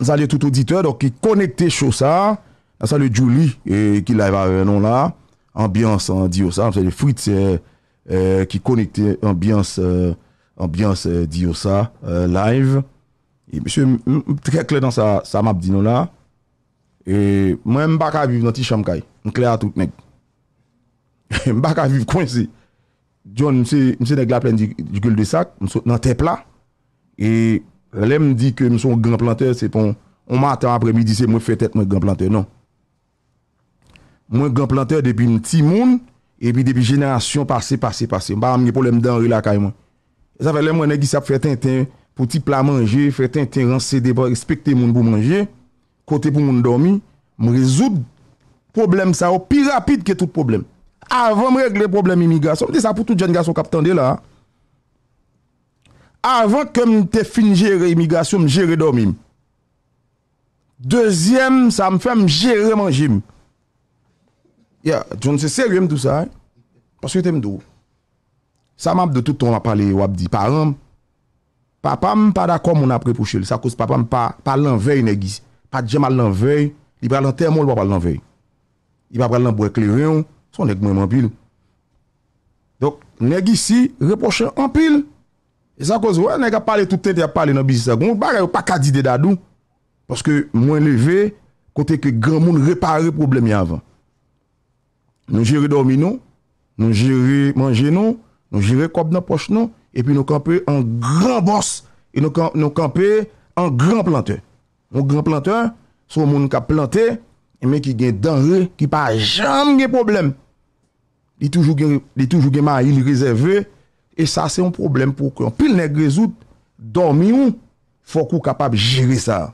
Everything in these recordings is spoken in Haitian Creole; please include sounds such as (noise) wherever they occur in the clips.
Nsa liye tout auditeur, do ki konekte chosa. Nsa liye Jouli ki live avè non la. Ambyanse diyo sa. Mse liye Frit se ki konekte ambyanse diyo sa live. Mse mpè kè kle dan sa map di non (laughs) la. E mwen mbak aviv nan ti chanm kaj. Mkle atout neg. Mbak aviv kwen se. John mse neg la plen di gul de sak. Mso nan tepla. E... Le m di ke m son gran planteur, se pon, on matan apre mi di se mwen fè tèt mwen gran planteur, non. Mwen gran planteur depi m ti moun, epi depi jenasyon pase, pase, pase. M ba am nye pou lèm danre la kay mwen. Sa fè lèm m wè nè gisa pou fè tèn tèn, pou ti pla manje, fè tèn tèn, ransèdè pa, respekte moun pou manje, kote pou moun dormi, m rezoud. Problem sa ou, pi rapide ki tout problem. Avèm règle problem imi gaso, m de sa pou tout jen gaso kap tèndè la a. Avan ke m te fin jere imigrasyon, m jere domim. Dezyem, sa m fe m jere manjim. Ya, joun se serye m dousa, eh. Paswete m dous. Sa m ap de touton ap pale wap di. Paran, papam pa da kom m wap repouchele. Sa kouse papam pa l'envey negi. Pa djemal l'envey, li pralantè moun wap pa l'envey. Li pralantè m bou ekleryon, son neg m wap empil. Dok, negi si repouchele empil. E sa kouz wè, nan yon ka pale touten te pale nan bizisa goun, baka yon pa kadi de dadou. Paske mwen leve, kote ke gran moun repare problemi avan. Nou jiri dormi nou, nou jiri manje nou, nou jiri kop nan poch nou, epi nou kampe en gran bors, nou kampe en gran planteur. En gran planteur, sou moun ka planteur, yon men ki gen denre, ki pa jam gen problem. Di toujou gen ma ili rezerve, E sa se yon problem pou kwen. Pil negre zout, dormi yon, fok ou kapab jere sa.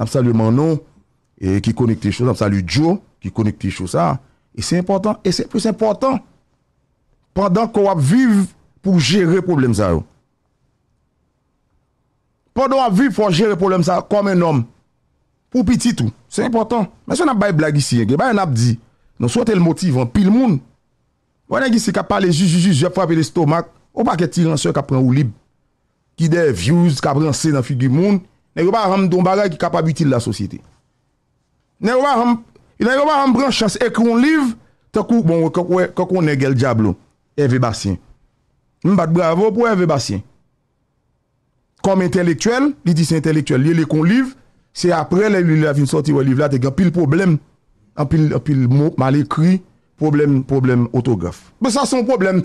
Namsal yon manon, ki konik te chou, namsal yon djo, ki konik te chou sa. E se important, e se plus important, pandan kwa ap viv pou jere problem sa yon. Pandan wap viv pou jere problem sa, kwen men om. Pou pitit ou, se important. Mas yon ap bay blag isi, gen eh, bay an ap di, non sou tel motiv, an pil moun. Wanen gisi kap pale, jis, jis, jis, jap frape le stomak, Ou pa ke tiransyon ka pren ou lib, ki de views, ka pren se nan fi di moun, ne yon pa ham don bagay ki kapabitil la sosyete. Ne yon pa ham, ne yon pa ham bran chas ekron liv, te kou, bon, kakou ne gel diablo, evi basyen. Mbat bravo pou evi basyen. Kom entelektuel, li dis entelektuel, li e le kon liv, se apre le li la vin soti wè liv la, te gen pil problem, an pil mal ekri, Problem, problem, otogaf. Be sa son problem.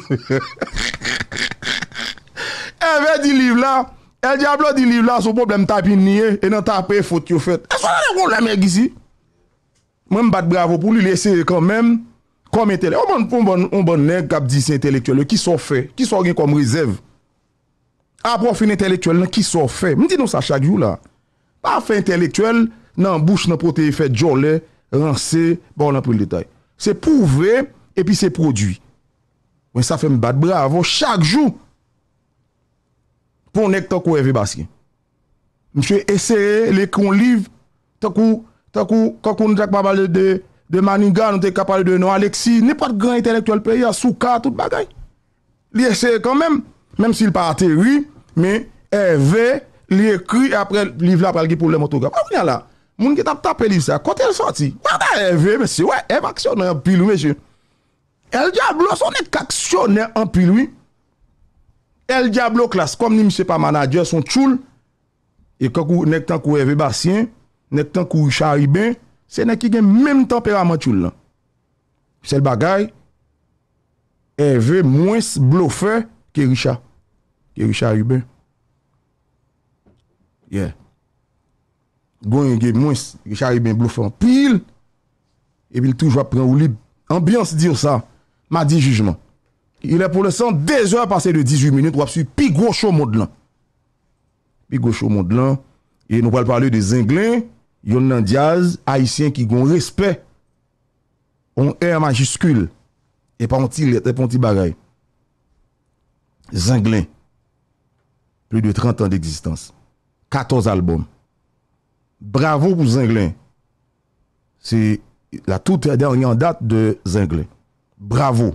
El ve di liv la, el diablo di liv la, son problem tapin niye, e nan tapen fote yo fet. E son ane wou la mergi si. Mwen mbat bravo pou li lese kanmen, komete le. Oman pou mban ne, kap disi intelektuel, ki son fe, ki son gen kom rezev. A profe intelektuel nan, ki son fe. Mwen di nou sa chak yu la. A profe intelektuel, nan bouch nan pote yi fet, jor le, ran se, bon nan pou l detay. Se pouve, e pi se prodwi. Ouye, sa fe m bad bravo chak jou pou nek tok ou evi baske. M fè esere, lè koun liv, tok ou, tok ou, kakou nou tak pabal de Maniga, nou te kapal de nou Alexi, nè pat gran intelektual player, Souka, tout bagay. Lè esere kanmèm, mèm si l'pate, oui, mè evi, lè kri, apre liv la pralgi pou lè motoga. Ah, a ou yal la? moun gen tap tapeli sa, kont el soti, wata e ve, mè se, wè, e baksyonè an pilou mè se, el diablo, son e kaksyonè an pilou, el diablo klas, kom ni mse pa manager, son tchoul, e kakou, nek tan kou e ve basyen, nek tan kou Richard Iben, se nek i gen mèm temperament tchoul lan, se l bagay, e ve mwen s blofe, ke Richard, ke Richard Iben, ye, Gwen yon gen mwens, ki chari ben bloufan pil, e bil toujwa pren ou li, ambiyans diyo sa, ma di jujman. Ilè pou le san, dezo a pase de 18 min, wap su pi gochou mod lan. Pi gochou mod lan, e nou pal pale de zinglen, yon nan diaz, haisyen ki gon respè, on e majiskul, e pon ti bagay. Zinglen, pli de 30 an de egzistans, 14 albom, Bravo pou Zenglen. Se la touta dernyan dat de Zenglen. Bravo.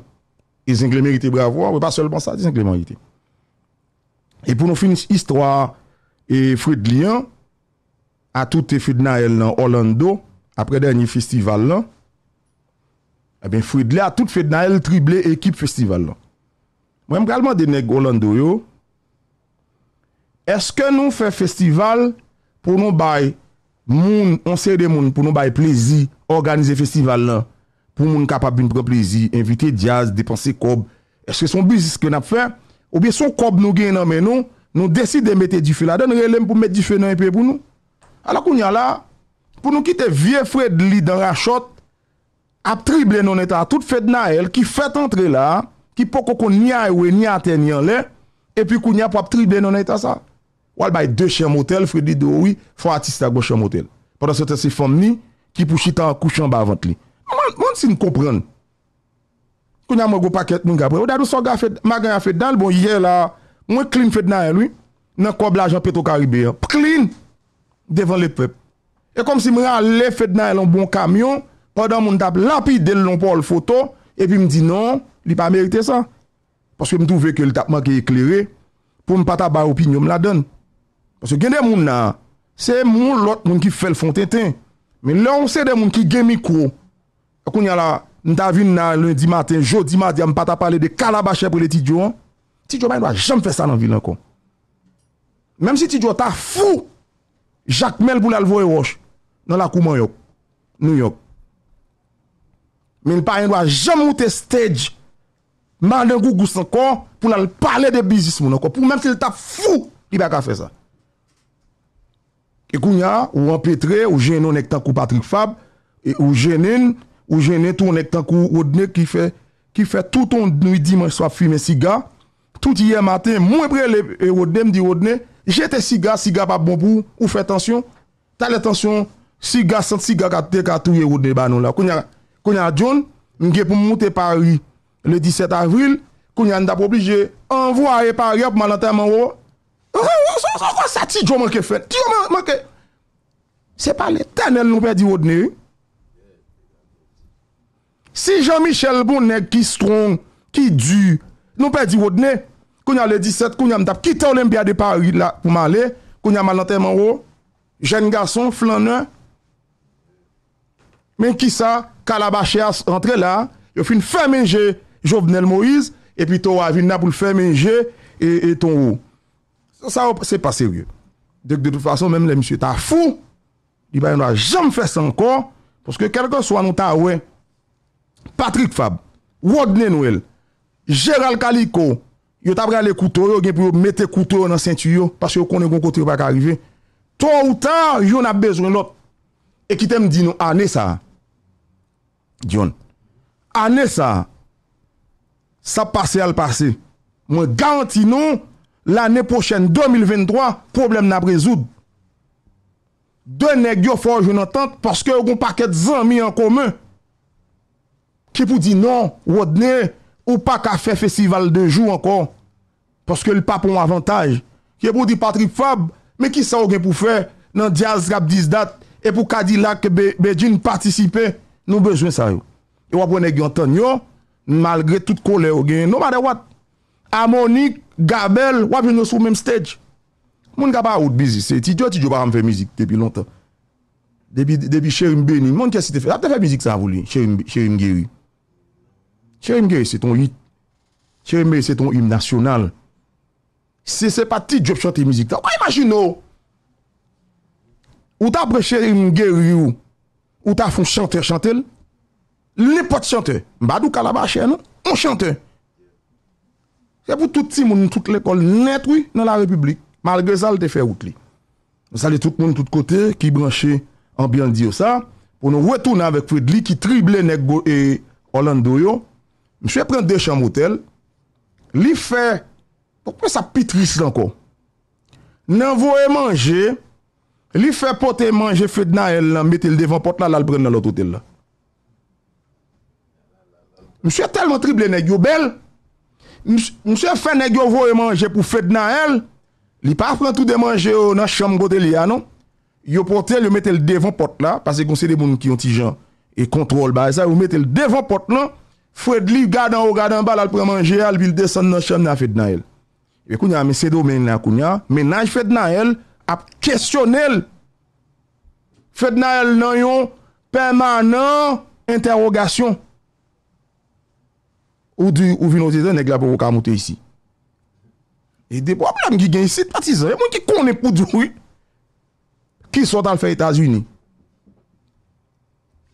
E Zenglen merite bravo, wè pa selman sa, Zenglen merite. E pou nou finis histoire e Fridlian, a toute Fidnael nan Orlando, apre dernyi festival lan, e eh ben Fridlian a tout Fidnael trible ekip festival lan. Mwen m kalman denek Orlando yo, eske nou fè festival pou nou baye Moun, onseye de moun pou nou baye plezi Organize festival la Pou moun kapap bin pre plezi Invite jazz, depanse kob E se son bizis ke nap fe Ou biye son kob nou gen nan men nou Nou desi de mette di fe la Dan re lem pou mette di fe nan epi pou nou Ala kounya la Pou nou kite vie fred li dan rachot Aptrible non eta Tout fete nan el ki fete entre la Ki poko kon nye awe, nye ate, nye ale E pi kounya pou aptrible non eta sa Ou al bay de bon chan motel, fredi de oui, fwa atis ta gwo chan motel. Padon se te se fom ni, ki pou chita an kouchan ba vant li. Moun si nou kompran. Kou nyan mwen gwo paket moun kapon. Ou da nou soga ma gen a fet dan, bon yè bon non, la, mwen klin fet nan elwi, nan kobla jan peto karibè. Klin! Devan le pep. E kom si mwen a le fet nan elon bon kamyon, padon moun tap lapi, den lon pa ol foto, e pi mdi non, li pa merite sa. Paske m touve ke l tapman ki eklere, pou m pata ba opinyon m la don. Pwese gen de moun nan, se moun lot moun ki fel fonte ten. Men loun se de moun ki gen mikou, akoun yal la, nita vin nan lundi matin, jodi matin, m pata pale de kalabache pou le Tidjo, Tidjo man yon waj jom fe sa nan vi lankon. Menm si Tidjo ta fou, Jacques Melbou lalvo e wosh nan la kouman yok, New York. Menm pa yon waj jom wote stage, man lankou gousankon pou lal pale de bizis moun lankon. Menm si lita fou, liba ka fe sa. E kou nya, ou an petre, ou geno nek tankou Patrick Fab, e ou genen, ou genen tou nek tankou Odne ki fe touton noui diman so ap fime siga. Tout yè matin, mwen prele e Odne mdi Odne, jete siga, siga pa bonpou, ou fe tansyon, talè tansyon, siga sent siga kat te katouye Odne banon la. Kou nya, kou nya John, mge pou mwote pari le 17 avril, kou nya nda proplije, envwa e pari ap malantèman wò. Se pa lè tanèl nou pe di wòdne Si Jean-Michel Bonnèk ki strong Ki du Nou pe di wòdne Konya lè 17, konya mdap Ki tè ou lè mbiade pa wè la pouman lè Konya malantèman wò Jèn gason flanè Men ki sa Kalabache a rentre la Yo fin fè menje Jòvnel Moïse E pi to wè avin na pou fè menje E ton wò Sa wap se pase wye. Dek de tout fason, mèm le msye ta fou, li ba yon wap jom fè san kon, pwoske kel kon swan nou ta wè, Patrick Fab, Wod Nenwel, Gérald Kaliko, yo tabre ale koutou yo, gen pou yo mette bon koutou yo nan sentu yo, pwoske yo konen kon koutou yo bak arive. To ou ta, yo na bezwen lop. E ki tem di nou, anè sa, Dion, anè sa, sa pase al pase, mwen garanti nou, L'anè pochèn 2023, problem nan brezoud. Dè nè gyo fò joun entente, porske non, ou goun paket zan mi an komè. Kipou di nan, wòdne, ou pa ka fè festival de jou ankon, porske l'papon avantage. Kipou di patrip fab, mè ki sa ou gen pou fè, nan diaz rap dizdat, epou kadilak bejine participè, nou bezwen sa yon. E wap wè nè gyo entente yon, malgre tout kole ou gen, nou mare wat, harmonik, gabel, wap yon sou menm stèj. Moun gaba wout bizis. Se ti djot ti djop ap fè mizik debi lontan. Debi chèrimbe ni. Moun kè si te fè. Aptè fè mizik sa avou li. Chèrimbe. Chèrimbe yi. Chèrimbe yi se ton yi. Chèrimbe yi se ton yi mnasyonal. Se se pati djop chante mizik ta. Woy imagino. Oh. Ou ta bre chèrimbe yi yi ou. Ou ta foun chante chante l. Lè pot chante. Badou kalaba chè non. On chante. Yè pou touti moun nou tout l'ekol net wè nan la republik. Mal gèzal te fè wout li. Moun sali tout moun tout kote ki branche ambyan diyo sa. Poun nou wè tou nan vek fèd li ki trible nek go e Orlando yo. Mwen fè pren de chan motel. Li fè... Pouè sa pitris lan kon? Nan vou e manje. Li fè pot e manje fèd nan el nan metel devan pot la lal pren nan lot hotel la. Mwen fè telman trible nek yo bel. Mse fène gyo vò e manje pou fèd nan el, li pa pran tout de manje ou nan chanm gote li anon, yo pote, yo mette l devan pot la, pase kon se de bon ki yon ti jan, e kontrol ba, e sa yo mette l devan pot la, fèd li gadan ou gadan bal al pran manje, al vil desan nan chanm nan fèd nan el. E kounya, mese do men na kounya, menaj fèd nan el ap kestyonel. Fèd nan el nan yon permanent interrogasyon. Ou vinote de neg la pou vokamote isi. E depo ap la mgi gen isi, pati zan, e mwen ki konen pou di kouy, ki sotan fè Etasuni.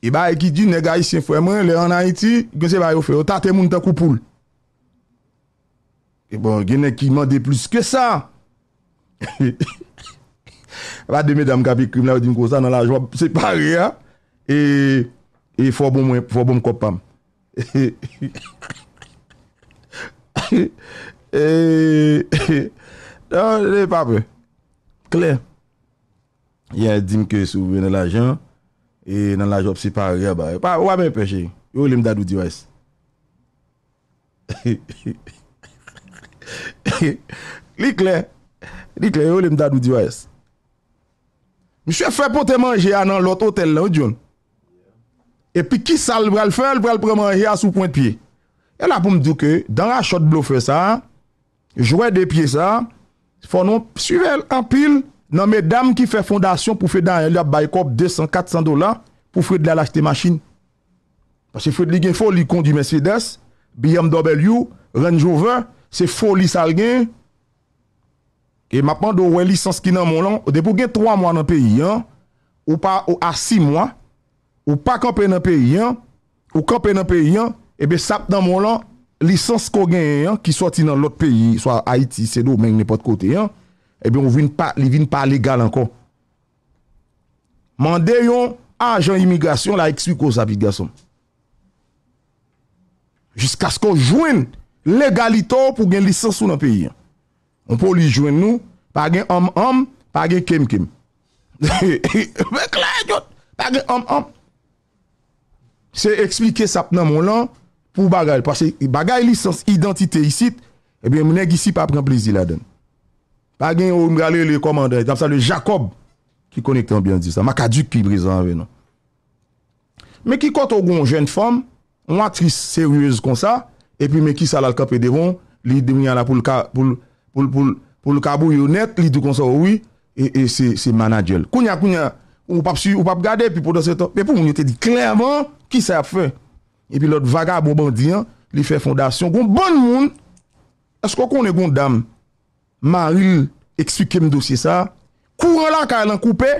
E ba ekidu neg a isi fwè mwen, le anan iti, gwen se ba yo fwè, o tatè moun ten koupoul. E bon, gen nek ki mwen de plus ke sa. A (laughs) pa deme dam kapi krim la, ou din kosa nan la jwab, se pa ria, e, e fo bon mwen, fo bon kopam. E bon, Eee Eee Kler Yè di mke soube nan la jen E nan la jop si par Ou amè peche yon Yon li mdadou diwes Ehehe Kler Kler yon li mdadou diwes Mche fè pote manje Anan lot hotel nan joun E pi ki sal brel fèl Brel premanje a sou point piye E la pou m diyo ke, dan a shot blow fwe sa, jwè de pye sa, fwè non, suvel, an pil, nan mè dam ki fwe fondasyon, pou fwe dan a liap baykop, 200, 400 dola, pou fwe de la lach te machin. Pwè se fwe de li gen foli, kondi Mercedes, BMW, Range Rover, se foli sal gen, ke mapan do wè lisans ki nan moun lan, ou depo gen 3 mwa nan peyi an, ou a 6 mwa, ou pa kope nan peyi an, ou kope nan peyi an, Ebe sap nan molan, lisans kon gen yon, ki soti nan lot peyi, swa Haiti, Sedo, menk ne pot kote yon, ebe li vin pa legal ankon. Mande yon, anjan imigrasyon la eksplik kon sapi gason. Jiska skon jwen, legalito pou gen lisans sou nan peyi. On pou li jwen nou, pa gen om om, pa gen kem kem. Mwen klay yon, pa gen om om. Se eksplike sap nan molan, Pou bagay li. Pase bagay li sans identite isit. Ebyen eh mounen gisi pa pren plezi la den. Pagen ou mga le le komandant. Dam sa le Jacob. Ki konen ki ten bien di sa. Maka duk ki brezan ve nan. Mek ki kont ou goun jen fom. Mou atris seryouz kon sa. Epyen meki salal kapedevon. Li di mou yana pou lkabou yon net. Li di kon sa oui. E se manajel. Kounya kounya. Ou pap su, ou pap gade. Pou mounen te di klen avan. Ki sa fe? epi lot vagabon bandyan li fè fondasyon. Gon bon moun, esko kon e gon dam, maril eksplike m dosye sa, kouren la ka elan koupe,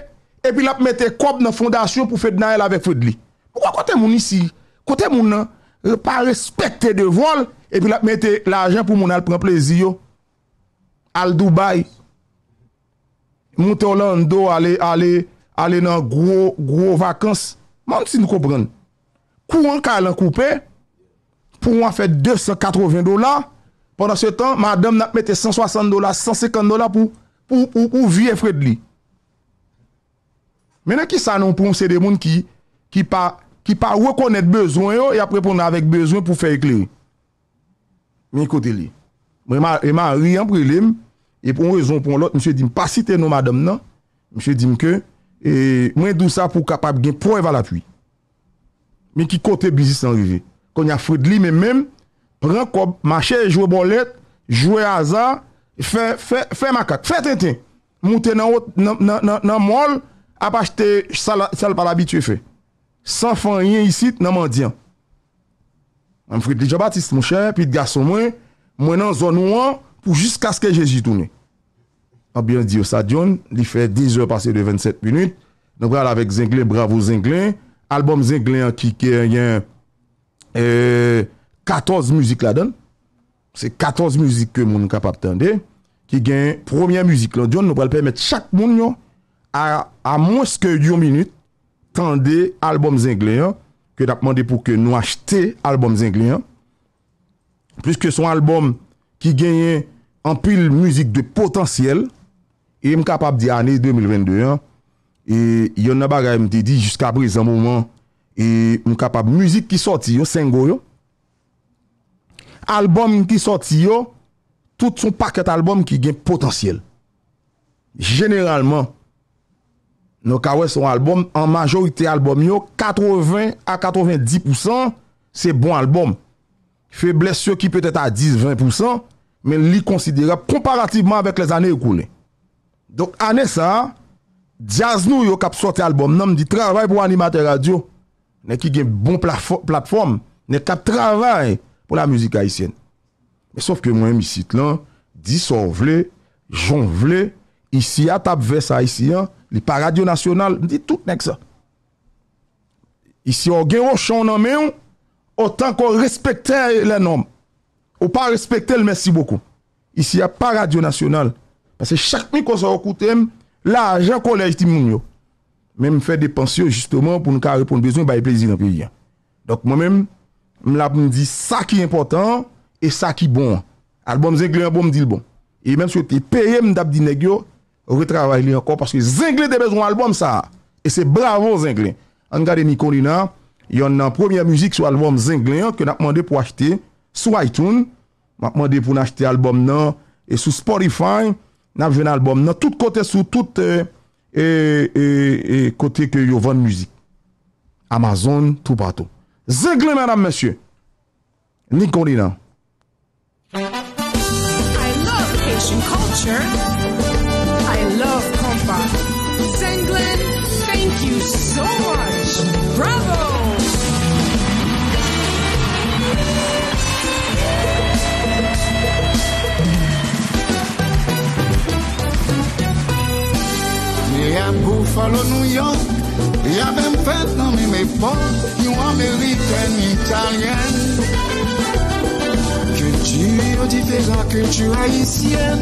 epi la p mette kop nan fondasyon pou fè dna el avek fè dli. Pouwa kote moun isi? Kote moun nan, euh, pa respecte de vol, epi la p mette la jen pou moun al pren plezi yo, al Dubai, moun Tolando, ale nan gro vakans, man si nou koubrenne. pou an kal an koupè, pou an fè 280 dola, pwè nan se tan, madèm nan pwè te 160 dola, 150 dola pou vie fred li. Mè nan ki sa nan pou an sè de moun ki, ki pa wè konèt bezon yo, e apre pou nan avèk bezon pou fè e kli. Mè ikote li. Mè man ri an prilèm, e pou an rezon pou an lot, mè se dim pasite non, nou madèm nan, mè se dim ke, mè dou sa pou kapab gen pou eva la pwi. Men ki kote bizis nan revi. Kon ya Fridli men men, pren kob, ma chè jwè bolet, jwè aza, fè, fè, fè makak. Fè ten ten. Moutè nan wot, nan, nan, nan, nan, nan mol, apache te sal, sal pala bitu e fè. San fè yon yon yisit nan mandyan. An Fridli, jabatis mou chè, pit gaso mwen, mwen nan zon ouan, pou jis kaskè jesitounen. An byan diyo sa dyon, li fè 10 yo pasè de 27 minut, nan pral avèk zinglen, bravo zinglen, albom Zinglian ki eh, gen yon 14 müzik la den, se 14 müzik ke moun mkapap tende, ki gen yon premier müzik la, diyon nou pral pemet chak moun yon a monske yon minut tende albom Zinglian, ke da pman de pou ke nou achete albom Zinglian, pwiske son albom ki gen yon ampil müzik de potansyel, yon mkapap di ane 2022 yon, E yon nabaga yon te di Jusk apre zan mouman Yon e kapab mouzik ki soti yo Sengoyo Alboum ki soti yo Tout son paket alboum ki gen potansyel Generalman Non kawes son alboum An majorite alboum yo 80 a 90% Se bon alboum Feblesse yo ki petet a 10-20% Men li konsidere Komparativeman avèk les anè yon kounè Donk anè sa jaz nou yo kap sorti albom nan, mdi travay pou animatè radio, ne ki gen bon platform, ne kap travay pou la müzik haisyen. Me sof ke mwen mi sit lan, dison vle, jon vle, isi atap vesa isi, li pa radyo nasyonal, mdi tout nek sa. Isi yo gen yo chan nan men, otan kon respekte la nan, ou pa respekte l mersi boku. Isi ya pa radyo nasyonal, pase chak mi kon sa okoute m, La, jen kolej ti moun yo. Men m fè de pensyon justement pou nou ka repon bezon baye plezi nan pè diyan. Dok mè men, m la m di sa ki important e sa ki bon. Album Zinglian bon m di l bon. E men sou te peye m dap di negyo wè trawaj li ankon paske Zinglian de bezon albom sa. E se bravo Zinglian. An gade ni kondi nan, yon nan premier mouzik sou albom Zinglian ke nan apmande pou achete sou iTunes. Nan apmande pou nan achete albom nan e sou Spotify nan vjen albom nan tout kote sou tout eh, eh, eh, kote yo van muzik Amazon tou patou Zenglen menam mesye Nikonina follow New York. J'avais fait dans mes époques, une américaine, italienne. Culture différente, culture haïtienne.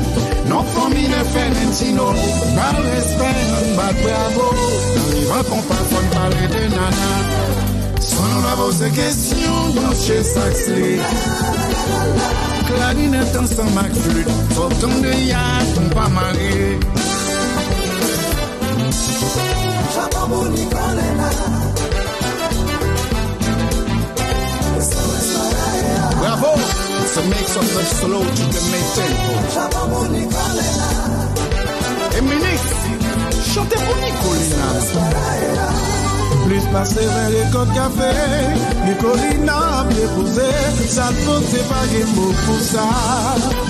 Nos familles ne pas le respect, pas bravo. qu'on parle, parler de nana. Sans nous la poser question, non chez Saxley. Clarinette ensemble de y'a, pas marier. sababu ni kolela. Bravo! Se make some slow to the main tempo. Sababu ni kolela. chantez pour Nicolina. Plis pase les codes café. Nicolina ple pouze, Ça ne se pas gen mou pour ça.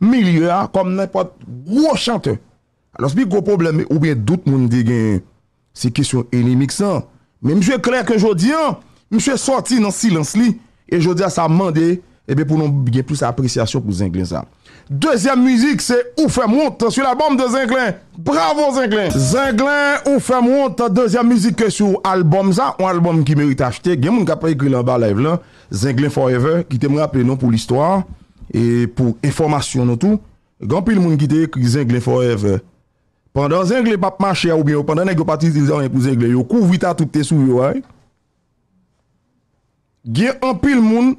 Milyar kom nè pot wò chante. Lòs bi gò probleme oubyen dout moun di gen se kisyon enimik san. Men mjè kre kè jodi an, mjè sorti nan silans li e jodi an sa mande ebe eh pou nou gen plus apresyasyon pou Zenglin san. Dezyan müzik se Oufem Wont sou l'albom de Zenglin. Bravo Zenglin! Zenglin, Oufem Wont, dezyan müzik ke sou albom sa. Un albom ki merite achete. Gen moun kapay kwen nan ba live lan. Zenglin Forever, ki temre aple non pou l'histoire. e pou informasyon nou tou, gen anpil moun giteye ki Zenglen Forever, pandan Zenglen pa p'mache a, ou bè yo, pandan e ge pati zizan anpil Zenglen, yo kou vwi tatou te sou yo wè, gen anpil moun,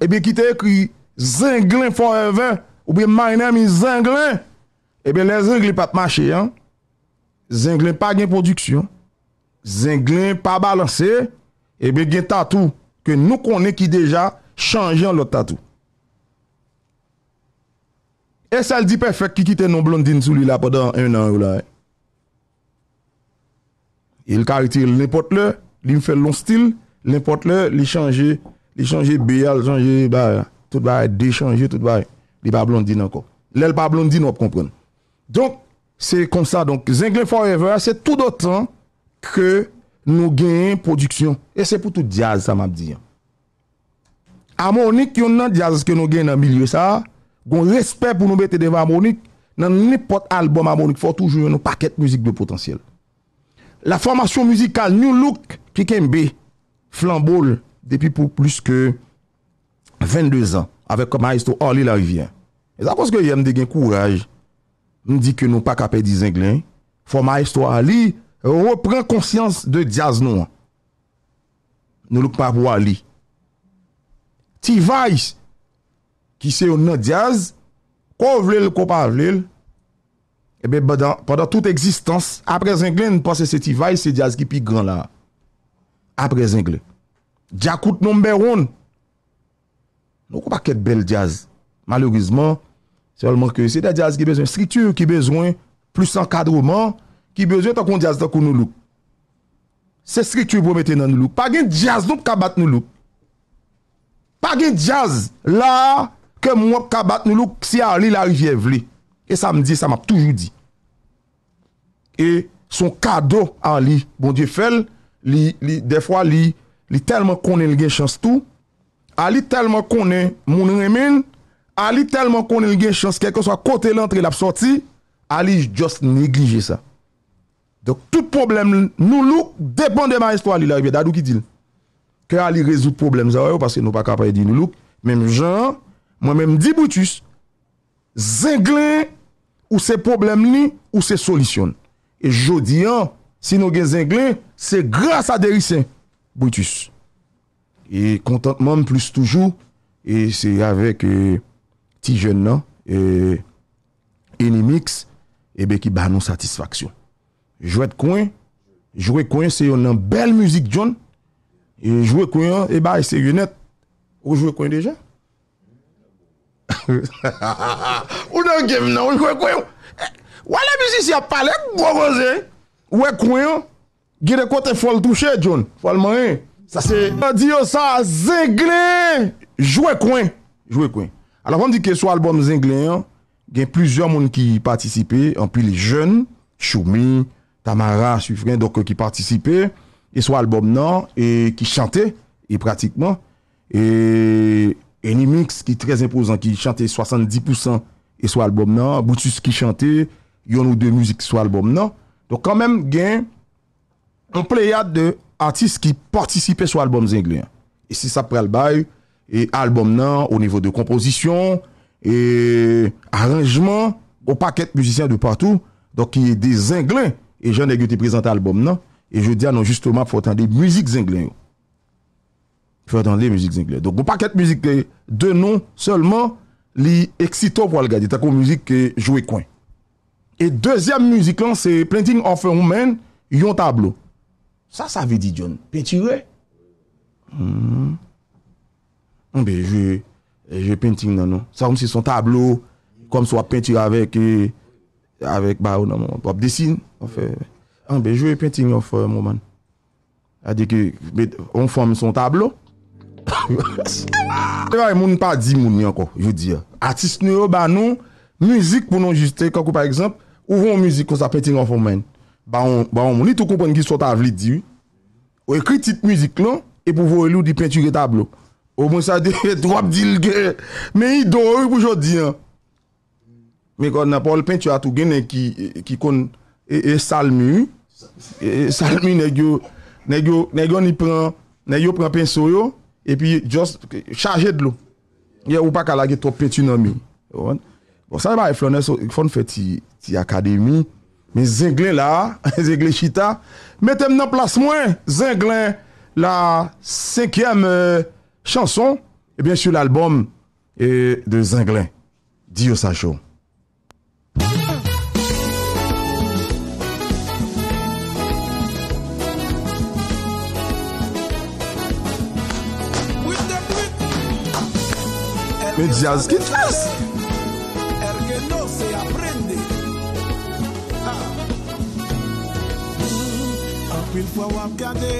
e bè giteye ki Zenglen Forever, eh? ou bè my name is Zenglen, e bè le Zenglen pa p'mache a, eh? Zenglen pa gen prodüksyon, Zenglen pa balanse, e bè gen tatou, ke nou konen ki deja, chanjyan lò tatou, E sa l di pefek ki kite nou blondin sou li la podan 1 an ou la e. Il karite l l'impote le, li m fè l'on stil, l l'impote le, li chanje, li chanje beyal, chanje ba, tout ba, di chanje tout ba, li ba blondin anko. Lèl pa blondin wap kompron. Donk, se kon sa donk, Zenglen Forever se tout dotan ke nou gen yon produksyon. E se pou tout diaz sa map di. A mounik yon nan diaz ke nou gen nan bilye sa a, Gon respet pou nou bete deva harmonik, nan nipot albom harmonik, fò toujou nou paket müzik de potansyel. La fòmasyon müzikal nou luk ki kembe flambol depi pou plus ke 22 an, avek koma esto Ali Larivien. E zapòs ke yèm de gen kouraj, nou di ke nou pak apè di zenglen, fòma esto Ali, repren konsyans de jazz nou an. Nou luk pa wò Ali. Ti vayse, ki se yon nan jaz, kou vle l, kou pa vle l, ebe bada, padan tout eksistans, apre zingle, n pou se se ti vay, se jaz ki pi gran la, apre zingle, jakout nombe won, nou kou pa ket bel jaz, malorizman, se yon man kwe, se ta jaz ki bezwen, strityu ki bezwen, plus an kadroman, ki bezwen takon jaz takon nou loup, se strityu pou meten nan nou loup, pa gen jaz nou kabat nou loup, pa gen jaz, la, ke moun wap kabat nou loup si a li la rivye vli. E sa m di, sa m ap toujou di. E son kado a li, bon di fèl, li, li, de fwa li, li telman konen li gen chans tou, a li telman konen moun remen, a li telman konen li gen chans ke kon so a kote lantre la p sorti, a li jost neglije sa. Dok tout problem nou loup, depande ma estwa li la rivye, dadou ki dil. Ke a li rezout problem zawè, ou pas se nou pa kapay di nou loup, menm jan, Mwen men mdi Boutus, zengle ou se problem li ou se solisyon. E jodi an, si nou gen zengle, se grasa derisyen Boutus. E kontantman plus toujou, e se avek e, ti jen nan, e enimiks, e beki ba nan satisfaksyon. Jouet kwen, jouet kwen se yon nan bel muzik joun, e jouet kwen, e ba ese yon net, ou jouet kwen deja? (laughs) Ou nan genm nan ou jwè konwen? Ou eh, alèmisi si ap pale kouwa konwen? Ou e konwen? Girekote fol touche John? Fol man yè? Sa se... Nadiyo sa Zinglen! Jwè konwen? Jwè konwen. Alè, vam di ke swa album Zinglen, gen plusieurs moun ki patisipe, anpil jen, Shoumi, Tamara, Sufren, doke ki patisipe, e swa album nan, e ki chante, e pratikman, e... Enimix ki trez imposan ki chante 70% e swa albom nan. Boutus ki chante, yon ou de mouzik swa albom nan. Donk anmen gen, an pleyade de artiste ki partisipe swa albom zinglien. E si sa pral baye, e albom nan ou nevo de kompozisyon, e aranjman ou paket mouzikyan de patou. Donk ki de zinglien, e jen e gyo te prezante albom nan. E je di an nou justoman pou otan de mouzik zinglien yo. Fè dan le müzik zinglè. Donk, ou bon, pa ket müzik lè, de nou, selman, li eksito pou al gadi, tako müzik ki jwe kwen. E dezyam müzik lan, se Planting of a Woman, yon tablo. Sa, sa ve di, John, pentire. An hmm. bon, be, jwe, jwe penting nan nou. Sa, oum si son tablo, kom so ap pentir avèk, avèk ba ou nan moun, ap desin. An ah, be, jwe, Penting of a Woman. Adèkè, on fòm son tablo, Mouni pa di mouni anko Artist nou yo ban nou Muzik pou nou juste Kako par eksemp Ou voun muzik kon sa peti kon fon men Ba mouni tou kon pon ki sot avli di Ou ekri tit muzik loun E pou voun loun di pentu ge tablo Ou moun sa de (laughs) dro ap di lge Men yi do ou pou jodi an Men kon napol pentu atou gen Nen ki kon E, e salmi E, e salmi nè gyo Nè gyo nè gyo nè gyo pran Nè gyo pran pensou yo E pi just chaje dlo Ye ou pa kalage to peti nan mi Bon, saj ba Eflonese Fon fè ti akademi Men Zenglen la, Zenglen Chita Metem euh, nan plas mwen Zenglen la Sekyem chanson E bien sou l'albom euh, De Zenglen Diyo sajou E jaz ki tas Er geno ah. se aprende A pil fwa wap kade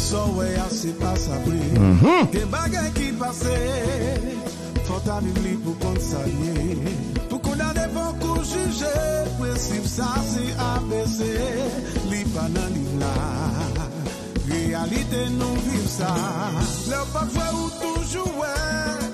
Son we a se pas apre mhm. Ke bagen ki pase Fota li li pou konsayen Pou kou la devon kou juje Pou e sif sa si apese Li pananila Vi alite nou viv sa Le ou pa fwe ou toujou e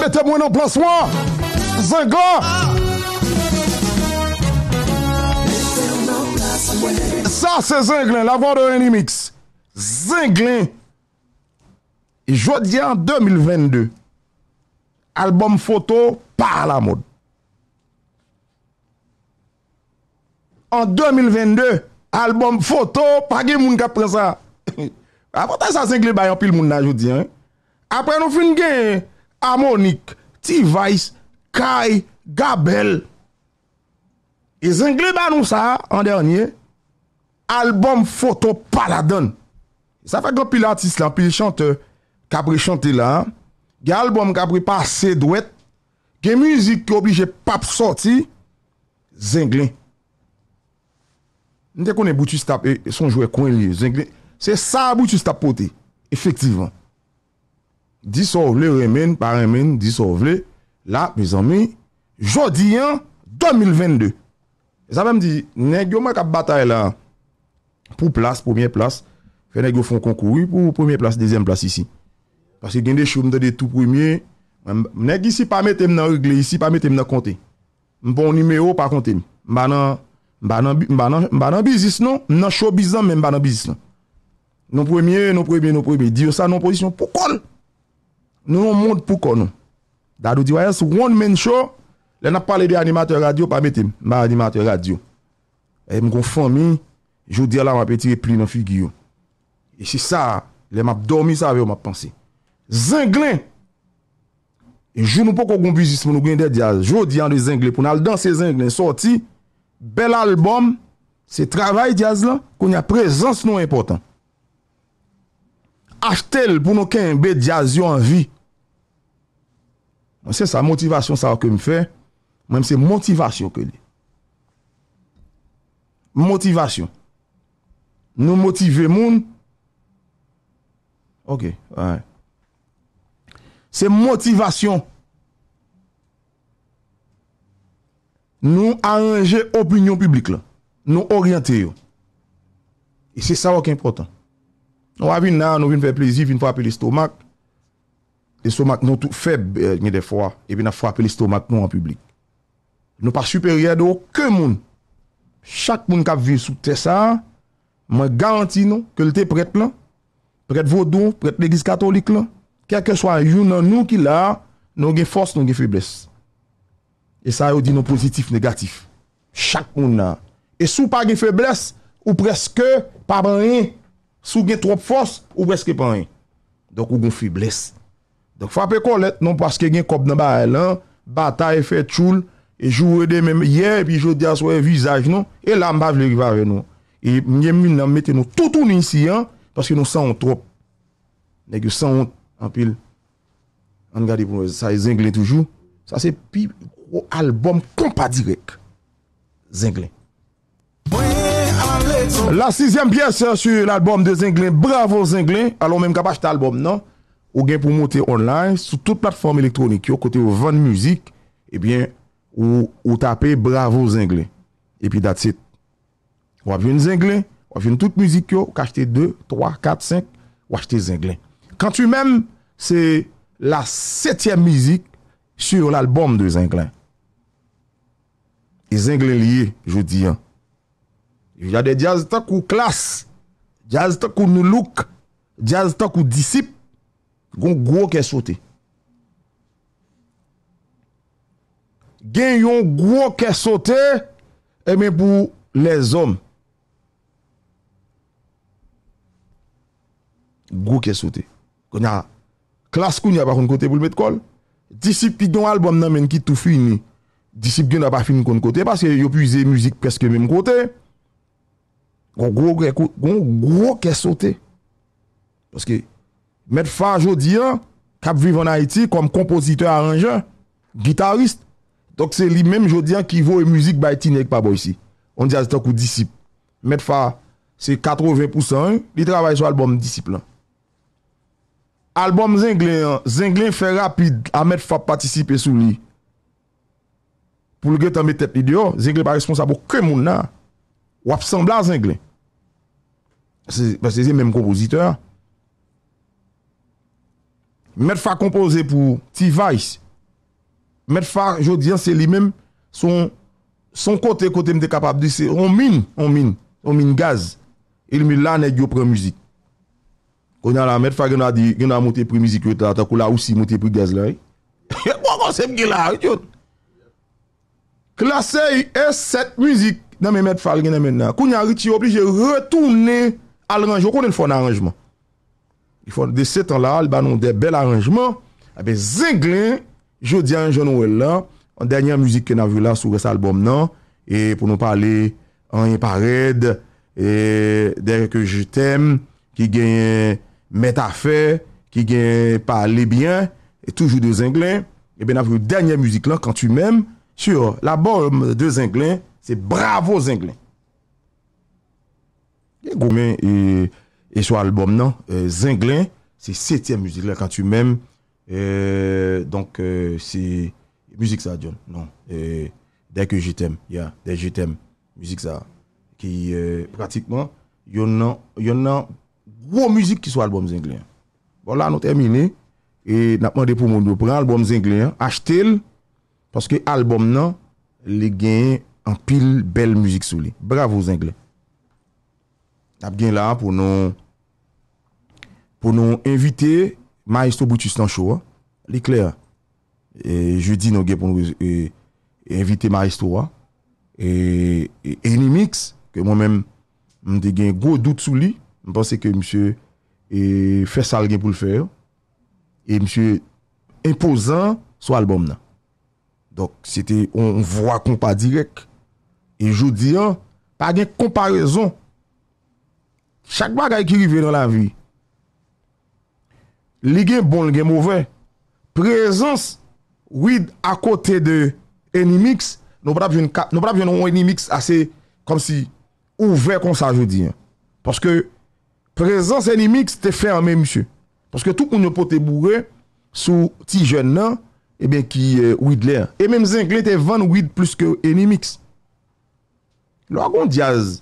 Mettez-moi en place, moi! Zingo. Ça, c'est Zinglin la voix de Mix Zinglin Jodi en 2022 Album photo par la mode An 2022, albom Foto, pa gen moun ka pren sa. (laughs) Apo ta sa zengle bayan pil moun nan joudi. Apre nou fin gen, Amonik, T-Vice, Kai, Gabel. E zengle bayan nou sa, an dernye, albom Foto Paladon. Sa fa gen pil artist lan, pil chante, kabre chante la. Gen albom kabre pa Sedouet. Gen mouzik ki oblije pap soti, zengle. Zengle. Ndè konè boutu stap, e, e son jwè kwen liye. Se sa boutu stap pote. Efektivan. Disovle remen, par amen, disovle. La, mè zanmè, jodi an, 2022. Zanmè mdi, nè gyo mè kap batay la, pou plas, pou mè plas, fè nè gyo fon konkou, pou mè plas, dèzèm plas isi. Pasè gen de chou mdè de tou pwimye, mè gyo mdè, mè gyo si pa mè temna règle, si pa mè temna kontè. M bon nimeyo pa kontè. M banan, Mba nan bizis nou, nan show bizan men mba nan bizis nou. Nou pou e miye, nou pou e miye, nou pou e miye. Diyo sa nou pou e miye. Pou kon? Nou yon moun pou kon nou? Da do diwa yon, sou yon men show, le nan pale de animatoy radio pa metem. Mba animatoy radio. E mgon fon mi, jodi ala wap etire pli nan figiyo. E si sa, le map dormi sa ve wap pansi. Zenglen! E joun nou pou kon kon bizis moun, nou gen de diyal. Jodi an de zenglen, pou nan al danse zenglen, sorti, Bel albom, se travay jaz la, kon ya prezans nou importan. Achtel pou nou kenbe jaz yo anvi. An se sa motivasyon sa wakon mi fe, menm se motivasyon ke li. Motivasyon. Nou motive moun. Ok, aè. Se motivasyon. Nou aranje opinyon publik la. Nou oryante yo. E se sa wak impotant. Ou avin nan, nou vin fe plezi, vin fwa apel istomak. Istomak nou tout feb, nye euh, defwa. E vin fwa apel istomak nou an publik. Nou pa superior do ke moun. Chak moun kap vin sou te sa, mwen garanti nou, ke lte pret la. Pret vodou, pret legis katolik la. Kè ke swa yon nan nou ki la, nou gen fwos, nou gen fiblese. E sa yo di nou pozitif negatif. Chak moun nan. E sou pa gen febles, ou preske pa ban en. Sou gen trop fos, ou preske pa ban en. Dok ou gen febles. Fap e kon let, nou paske gen kop nan ba elan, bata e fechoul, e jou e de men, ye, pi jou de aswe vizaj nou, e la mbav le givare nou. E mnen moun nan mette nou toutoun in si, an, paske nou sa yon trop. Neg yo sa yon, an pil, an gadi pou mwen, sa yon zengle toujou, sa se pi... Ou alboum kompa direk. Zinglè. La sizèm biensè sur l'alboum de Zinglè. Bravo Zinglè. Alon mèm kaba jte alboum nan. Ou gen pou moutè online. Soutout platform elektronik yo. Kote eh yo vèn müzik. Ebyen ou tape Bravo Zinglè. E pi dat sit. Ou avyoun Zinglè. Ou avyoun tout müzik yo. Kajte 2, 3, 4, 5. Ou achte Zinglè. Kantu mèm se la setèm müzik sur l'alboum de Zinglè. e zengle liye jodi an yade jazita kou klas jazita kou noulouk jazita kou disip goun gwo ke sote gen yon gwo ke sote eme eh pou les om gwo ke sote klas kou ni apakoun kote pou lmet kol disip ki don albom nan men ki toufini Disip gen dwa pa fin kon kote, paske yo puize mouzik preske men kote, kon gro kesote. Paske, met fa jodi an, kap viv an Haiti, kom kompositeur anjan, gitarist, dok se li men jodi an, ki vou e mouzik ba Haiti ne ek pa bo yisi. On di az to kou disip. Met fa, se 80% yon, li travay sou album disip lan. Album zenglen an, zenglen fe rapide, a met fa patisipe sou ni. pou l ge ta me tep ideyo, zengle pa responsa pou ke moun na, wap san bla zengle, se zi menm kompoziteur, metfa kompoze pou ti vice, metfa, jo diyan, se li menm, son kote kote mte kapab, di se, on min, on min, on min gaz, il mi lan e diyo pre müzik, konya la, metfa gen a di, gen a mouti pre müzik yo ta, ta kou la ou si mouti pre gaz la, yo mou se mge la, yo, Klasè yè sèt müzik nan mè mèd fal gen nan mè nan. Kou nyan riti wop li jè retounen al ranjou. Kou nè l fòn aranjman? Y fòn de sèt an la, l banon de bel aranjman. A be zènglen, jò diyan jò nouèl la, an dènyan müzik ke nan vè la sou res albom nan, e pou nou pale an yè pared, e derè ke jè tèm, ki gen met a fè, ki gen pale bien, e toujou de zènglen, e ben nan vè yè dènyan müzik la, kan tu mèm, La bom de Zenglen, se bravo Zenglen. Goumen, e swa albom nan, Zenglen, se setem muzik la, kan tu menm, donk se, muzik sa, John, non, euh, dek e jitem, muzik sa, ki euh, pratikman, yon nan, wou muzik ki swa albom Zenglen. Bon la nou termine, e napman depo moun, nou pren albom Zenglen, achte l, Paske albom nan, le gen an pil bel muzik sou li. Bravo zengle. Ape gen la pou nou, pou nou invite Maestro Boutistan Choua. Le kler. E Je di nou gen pou nou e, e invite Maestro Waa. E li miks, ke mwen men mde gen gwo dout sou li. Mpense ke msye fese algen pou l fèr. E msye impozan sou albom nan. Donk, si te, on vwa kompa direk. E joudi an, pa gen kompa rezon, chak bagay ki rive nan la vi. Li gen bon, li gen mouve. Prezans, wid akote de enimix, nou brav joun an enimix ase kom si ouve kon sa joudi an. Paske, prezans enimix te ferme msye. Paske tou kon yo pote bourre sou ti joun nan, E bè ki wid lè. E mèm Zenglete van wid plus ke enimiks. Logon jazz,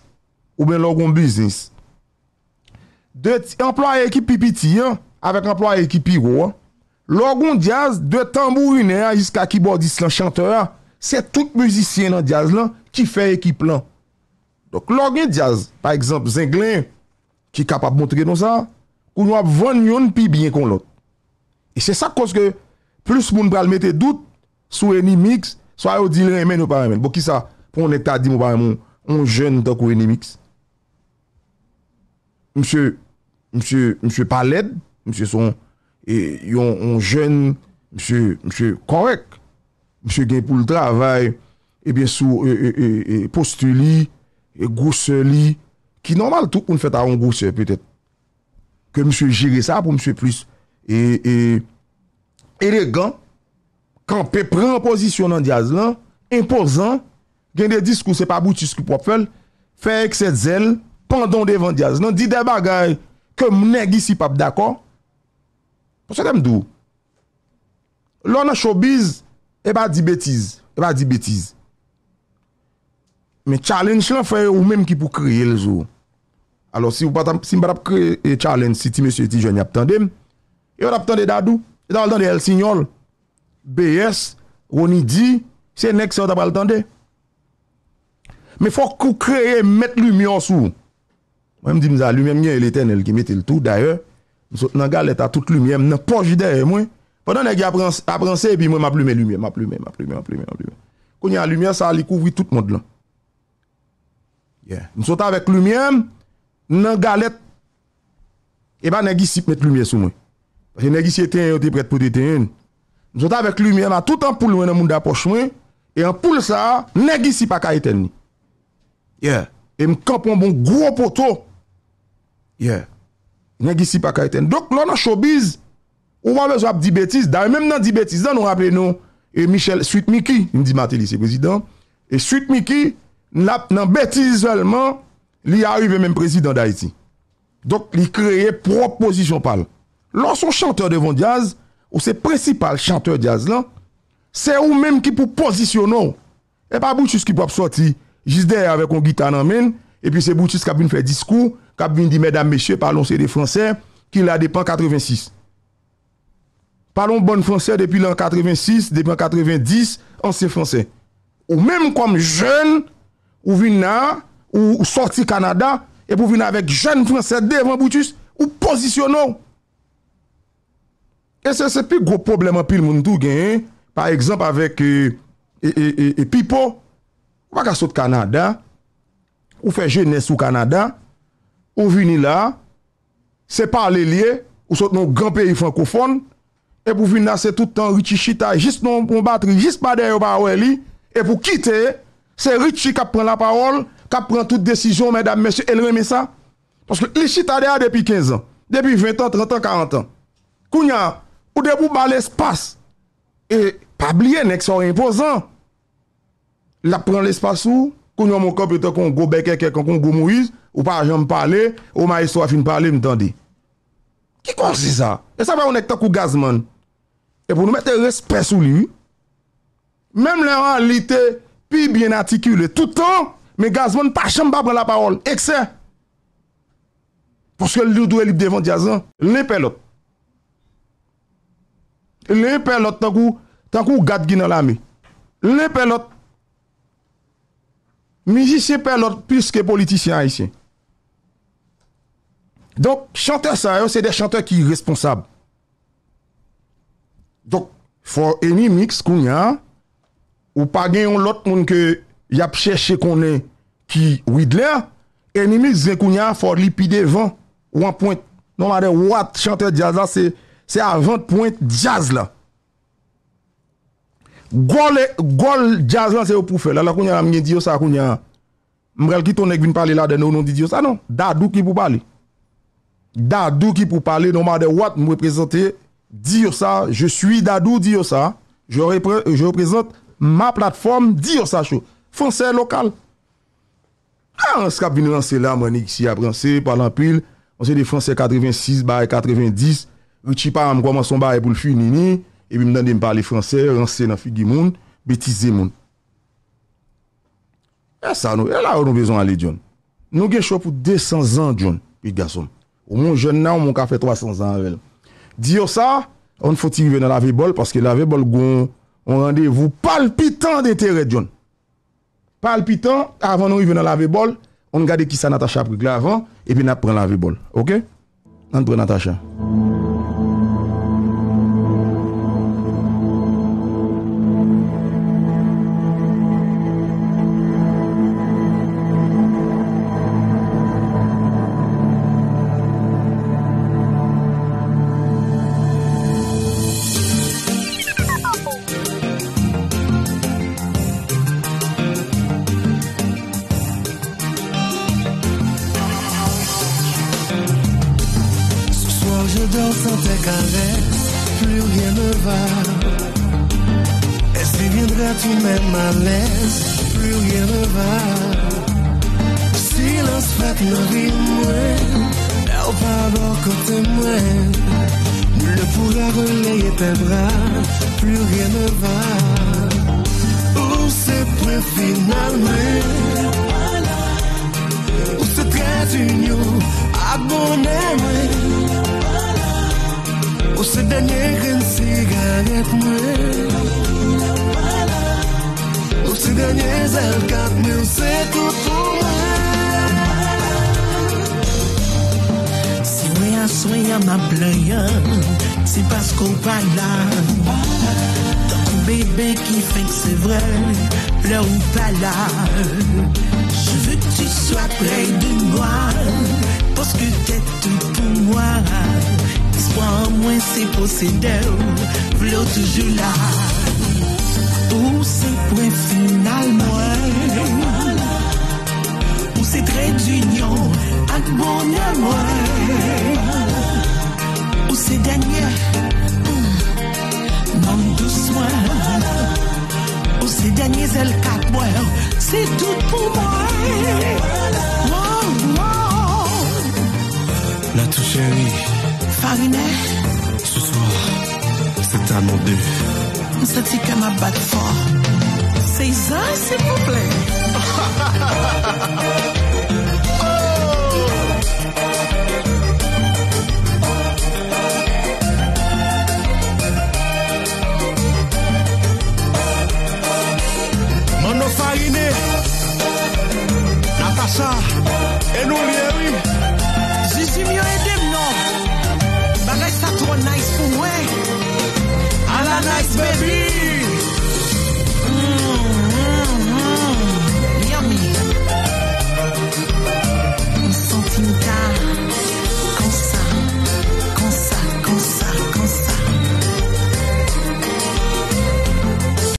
ou bèn logon business, dèt employe ekipi piti an, avèk employe ekipi go an, logon jazz, dèt tambourine an, jiska kibodis lan chante la, se tout müzisyen nan jazz lan, ki fè ekip lan. Dok logon jazz, pa ekzamp Zenglete, ki kapap montre nou sa, kou nou ap van yon pi bie kon lot. E se sa koske, plus moun pral mette dout sou enimiks, sou a yo dil remen ou parmen. Bo ki sa, pou moun etat di mou parmen moun, moun jen tak ou enimiks. Monsye, monsye, monsye paled, monsye son, e, yon jen, monsye, monsye korek, monsye gen pou l travay, ebyen sou, e, e, e, e, posteli, e gousseli, ki normal tout moun fet avon gousseli petet. Ke monsye jiri sa pou monsye plus, e, e, e, Eregan, kan pe pre en pozisyon nan di a zlan, impozan, gen de diskous e pa boutis ki pop fel, fe ek se zel, pandon devan di a zlan, di de bagay, kem ne gisi pap dako, pou se dem dou. Lo nan shobiz, eba eh di eh betiz, eba di betiz. Men challenge lan fe ou menm ki pou kriye l zo. Alors si mbara pou kriye challenge, si ti mbara pou kriye challenge, si ti mbara pou kriye challenge, si ti mbara pou kriye challenge, e ou rap tande dadou, E dal dan de el sinyol, BES, RONIDI, SENEK, SEL DABAL DAN DE, ME FO KOU KREYE MET LUMYON SOU, MO YEM DI MZA LUMYON, NYE EL ETERNEL GEMET EL TOU, DAYE, MZOT NAN GALET A TOUT LUMYON, NAN POJ DE YEMO, PODAN NGE ABRANSE, BI MO MAP LUMYON, MAP LUMYON, MAP LUMYON, MAP LUMYON, KONYE A LUMYON, SA ALI KOUVWI TOUT MOD LAN, MZOT AVEK LUMYON, NAN GALET, EBA NGE SIPE MET L E negisi eten yon te pret pou deten yon. Mzot avek lumi an a tout an pou lwen an moun da pochwen. E an pou lsa, negisi pa kaiten ni. Yeah. E mkampon bon gro poto. Yeah. Negisi pa kaiten. Dok lona shobiz, ou wale zwa ap di betis. Da yon menm nan di betis, dan nou rappele nou, e Michel, suit Miki, yon di Matelis, se prezident. E suit Miki, nan betis zelman, li a yuve menm prezident da iti. Dok li kreye propozisyon pal. Lorson chanteur devan Diaz, ou se principal chanteur Diaz lan, se ou menm ki pou posisyon nou, e pa boutis ki pou ap soti, jis dey avè kon gitan anmen, e pi se boutis kap vin fè diskou, kap vin di mèdame mèche, palon se dey fransè, ki la depan 86. Palon bon fransè depi l'an 86, depi l'an 90, ansè fransè. Ou menm kom jen, ou vin nan, ou soti Kanada, e pou vin avèk jen fransè devan boutis, ou posisyon nou, E se se pi gwo problem an pil moun tou genye, pa ekzamp avèk e euh, pipo, wak a sot Kanada, ou fe jè nè sou Kanada, ou vini la, se par lè liè, ou sot nou gran peyi francophone, e pou vini la se tout an riti chita, jist nou mou batri, jist badè yo ba ouè li, e pou kite, se riti ka pren la parol, ka pren tout desisyon, mèdame, mèsyè, el remè sa, paske li chita de a depi 15 an, depi 20 an, 30 an, 40 an. Kounyan, ou debou ba l'espace, e pa bliye neksor imposan, la pren l'espace ou, kou nyon mou kompete kon go beke, ken kon kon go mou iz, ou pa jen m'pale, ou ma eswa fin pale m'tande. Ki kon si sa? E sa pa ou nekta kou gazman? E pou nou mette respes ou li, mem le an lite, pi bien atikule, toutan, men gazman pa chanm ba pre la parole, ekse. Pou se l'oudou e li devan jazan, le ne pelot. le pelot tankou tankou gad gina la me le pelot mizisye pelot piske politisyen a isye donk chante sa yo se de chante ki responsab donk for enimix kounya ou pagayon lot moun ke yap chèche konen ki widler enimix zè kounya for lipide van ou an point nomade wat chante diaza se Se a vant point jazz la. Gol jazz lan se yo pou fe. La la konye la mwenye diyo sa konye a. Mrel ki ton ek vin pale la dene ou non di diyo sa. Nan. Dadou ki pou pale. Dadou ki pou pale. Nomade wat mwen prezente. Diyo sa. Je suis dadou diyo sa. Je reprezente ma platforme diyo sa chou. Fransè lokal. A ah, an skap vin lan se la mwen ek si aprense. Palan pil. On se de fransè 86 bar 90. Ou chi pa m gwa mwa son ba e bou l fi nini, e bi m nan de m pale franse, rense nan fi gi moun, betize moun. E sa nou, e la ou nou bezon ale dyon. Nou gen chou pou 200 an dyon, pi gason. Ou moun jen nan, ou moun ka fe 300 an vel. Di yo sa, an foti yu ven nan lave bol, paske lave bol goun, an randevou palpitan de tere dyon. Palpitan, avan nou yu ven nan lave bol, an gade ki sa Natasha prik lavan, e bi nan pren lave bol. Ok? Nan pren Natasha. plus rien ne va. Est-ce que viendras-tu même à l'aise, plus rien ne va. Silence fait nos rimes, au bord côté moi. Ne pourra relayer tes bras, plus rien ne va. Où c'est point finalement? Où c'est traite une union abonnée? Ou ce dernier cigarette moi Ou ce dernier zalgate nous c'est pour toi Si moi soigne à ma blaigue C'est parce qu'on parle Ton bébé qui fait que c'est vrai Pleure ou pas là Je veux que tu sois près de moi Parce que t'es tout pour moi moi, c'est possédé, ou l'autre toujours là. Où c'est point final, moi. Où c'est trait d'union, avec mon amour. Où c'est dernier, manque de soins Où c'est dernier, elle cap, moi. C'est tout pour moi. La toucherie. Ce soir, c'est à nous deux. On s'est dit ma battu fort. ça, s'il vous plaît. Mano Farinet, Natacha, et nous baby.